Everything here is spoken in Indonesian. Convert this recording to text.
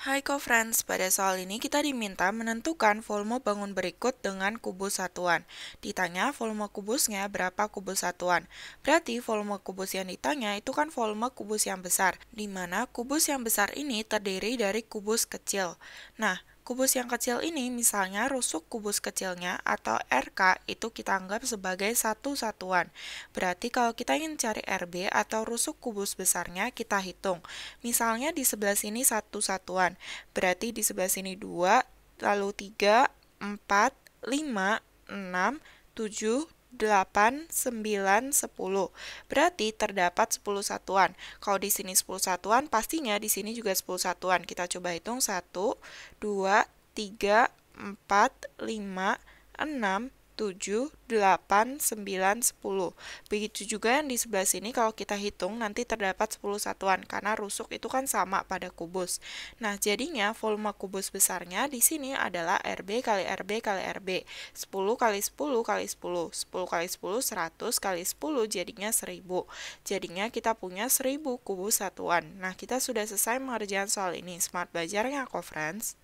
Hai co-friends, pada soal ini kita diminta menentukan volume bangun berikut dengan kubus satuan. Ditanya volume kubusnya berapa kubus satuan. Berarti volume kubus yang ditanya itu kan volume kubus yang besar, di mana kubus yang besar ini terdiri dari kubus kecil. Nah, Kubus yang kecil ini misalnya rusuk kubus kecilnya atau RK itu kita anggap sebagai satu satuan. Berarti kalau kita ingin cari RB atau rusuk kubus besarnya kita hitung. Misalnya di sebelah sini satu satuan, berarti di sebelah sini 2, lalu 3, 4, 5, 6, 7, 8, 9, 10. Berarti terdapat 10 satuan. Kalau di sini 10 satuan, pastinya di sini juga 10 satuan. Kita coba hitung 1, 2, 3, 4, 5, 6, 7, 8, 9, 10. Begitu juga yang di sebelah sini kalau kita hitung nanti terdapat 10 satuan karena rusuk itu kan sama pada kubus. Nah, jadinya volume kubus besarnya di sini adalah RB kali RB kali RB. 10 kali 10 kali 10. 10 kali 10 100 kali 10 jadinya 1000. Jadinya kita punya 1000 kubus satuan. Nah, kita sudah selesai mengerjakan soal ini. Smart belajar ya, co friends.